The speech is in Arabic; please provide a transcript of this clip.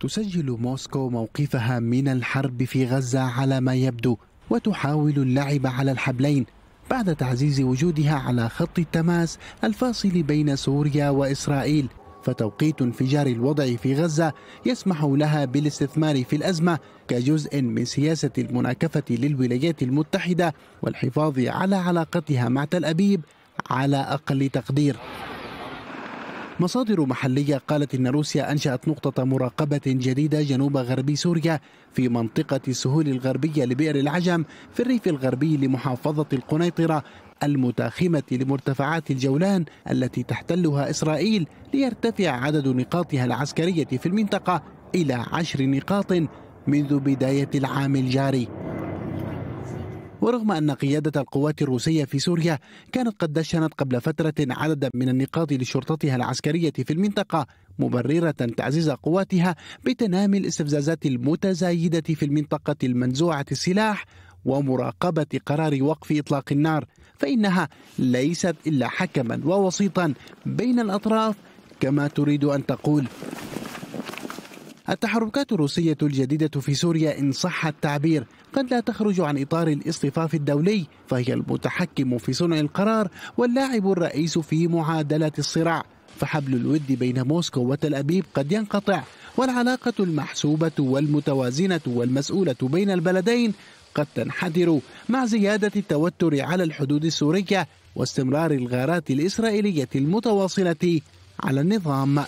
تسجل موسكو موقفها من الحرب في غزة على ما يبدو وتحاول اللعب على الحبلين بعد تعزيز وجودها على خط التماس الفاصل بين سوريا وإسرائيل فتوقيت انفجار الوضع في غزة يسمح لها بالاستثمار في الأزمة كجزء من سياسة المناكفة للولايات المتحدة والحفاظ على علاقتها مع تل أبيب على أقل تقدير مصادر محلية قالت إن روسيا أنشأت نقطة مراقبة جديدة جنوب غربي سوريا في منطقة السهول الغربية لبئر العجم في الريف الغربي لمحافظة القنيطرة المتاخمة لمرتفعات الجولان التي تحتلها إسرائيل ليرتفع عدد نقاطها العسكرية في المنطقة إلى عشر نقاط منذ بداية العام الجاري ورغم أن قيادة القوات الروسية في سوريا كانت قد دشنت قبل فترة عددا من النقاط لشرطتها العسكرية في المنطقة مبررة تعزيز قواتها بتنامي الاستفزازات المتزايدة في المنطقة المنزوعة السلاح ومراقبة قرار وقف إطلاق النار فإنها ليست إلا حكما ووسيطا بين الأطراف كما تريد أن تقول التحركات الروسية الجديدة في سوريا إن صح التعبير قد لا تخرج عن إطار الاصطفاف الدولي فهي المتحكم في صنع القرار واللاعب الرئيس في معادلة الصراع فحبل الود بين موسكو وتل أبيب قد ينقطع والعلاقة المحسوبة والمتوازنة والمسؤولة بين البلدين قد تنحدر مع زيادة التوتر على الحدود السورية واستمرار الغارات الإسرائيلية المتواصلة على النظام